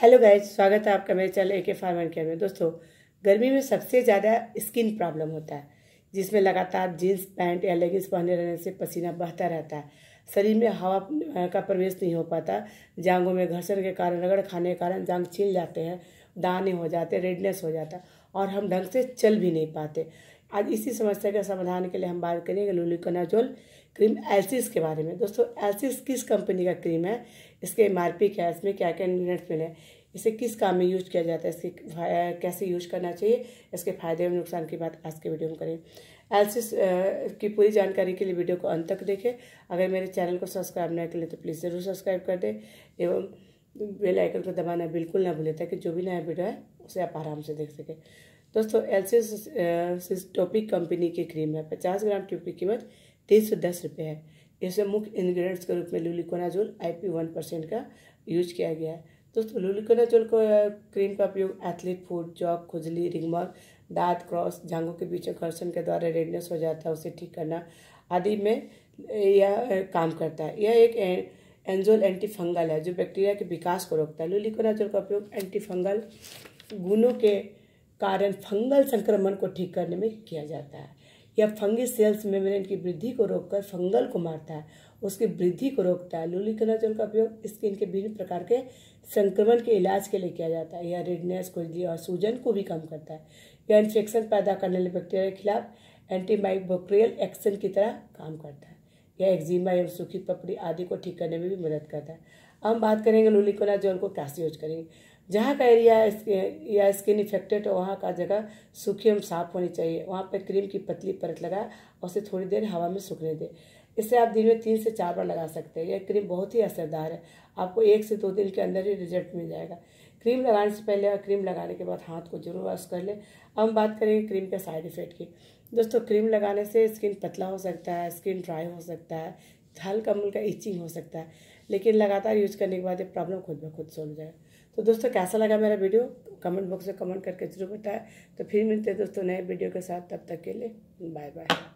hello guys स्वागत है आपका मेरे चैनल ए के फार्म एंड केयर में दोस्तों गर्मी में सबसे ज़्यादा स्किन प्रॉब्लम होता है जिसमें लगातार जीन्स पैंट या लेगिंग्स पहने रहने से पसीना बहता रहता है शरीर में हवा का प्रवेश नहीं हो पाता जांगों में घर्षण के कारण रगड़ खाने के कारण जांग छिल जाते हैं दाने हो जाते रेडनेस हो जाता और हम ढंग से चल भी नहीं पाते आज इसी समस्या के समाधान के लिए हम बात करेंगे लुलिकोनाजोल क्रीम एल्सिस के बारे में दोस्तों एल्सिस किस कंपनी का क्रीम है इसके एम आर पी क्या है इसमें क्या क्या इंग्रेडिएंट्स मिले इसे किस काम में यूज किया जाता है इसके कैसे यूज करना चाहिए इसके फायदे और नुकसान की बात आज के वीडियो में करें एल्सिस की पूरी जानकारी के लिए वीडियो को अंत तक देखें अगर मेरे चैनल को सब्सक्राइब ना करें तो प्लीज़ ज़रूर सब्सक्राइब कर दें एवं बेल आइकन को दबाना बिल्कुल ना भूलें ताकि जो भी नया वीडियो है उसे आप आराम से देख सकें दोस्तों एल्सिस टॉपिक कंपनी की क्रीम है पचास ग्राम ट्यूब की कीमत तीन सौ दस रुपये है इसमें मुख्य इंग्रेडिएंट्स के रूप में luliconazole I P one percent का यूज किया गया है दोस्तों लुलिकोनाजोल को क्रीम uh, का उपयोग एथलीट फूड जॉक खुजली रिंगमर दांत क्रॉस जांगों के बीच घर्षण के द्वारा रेडनेस हो जाता है उसे ठीक करना आदि में uh, यह uh, काम करता है यह एक एंजोल एंजोल एंटीफंगल है जो बैक्टीरिया के विकास को रोकता है लुलिकोनाजोल का उपयोग एंटीफंगल गुणों के कारण फंगल संक्रमण को ठीक करने में किया जाता है यह फंगी सेल्स मेम्ब्रेन की वृद्धि को रोककर फंगल को मारता है उसकी वृद्धि को रोकता है लूलिकनाजोल का उपयोग स्किन के विभिन्न प्रकार के संक्रमण के इलाज के लिए किया जाता है यह रेडनेस खुजली और सूजन को भी कम करता है यह इन्फेक्शन पैदा करने वाले बैक्टीरिया के खिलाफ एंटीमाइक्रोबियल एक्शन की तरह काम करता है या एक्जिमा एवं सूखी पपड़ी आदि को ठीक करने में भी मदद करता है हम बात करेंगे लूलिकोला जो उनको कैसे यूज करेंगे जहाँ का एरिया या स्किन इफेक्टेड हो वहाँ का जगह सूखी एवं साफ होनी चाहिए वहाँ पर क्रीम की पतली परत लगाए और उसे थोड़ी देर हवा में सूखने दें इसे आप दिन में तीन से चार बार लगा सकते हैं यह क्रीम बहुत ही असरदार है आपको एक से दो दिन के अंदर ही रिजल्ट मिल जाएगा क्रीम लगाने से पहले और क्रीम लगाने के बाद हाथ को जरूर वॉश कर लें अब हम बात करेंगे क्रीम के साइड इफ़ेक्ट की दोस्तों क्रीम लगाने से स्किन पतला हो सकता है स्किन ड्राई हो सकता है हल्का मुल्का इचिंग हो सकता है लेकिन लगातार यूज करने के बाद ये प्रॉब्लम खुद ब खुद सोल्व जाए तो दोस्तों कैसा लगा मेरा वीडियो कमेंट बॉक्स में कमेंट करके जरूर बताएं तो फिर मिलते हैं दोस्तों नए वीडियो के साथ तब तक के लिए बाय बाय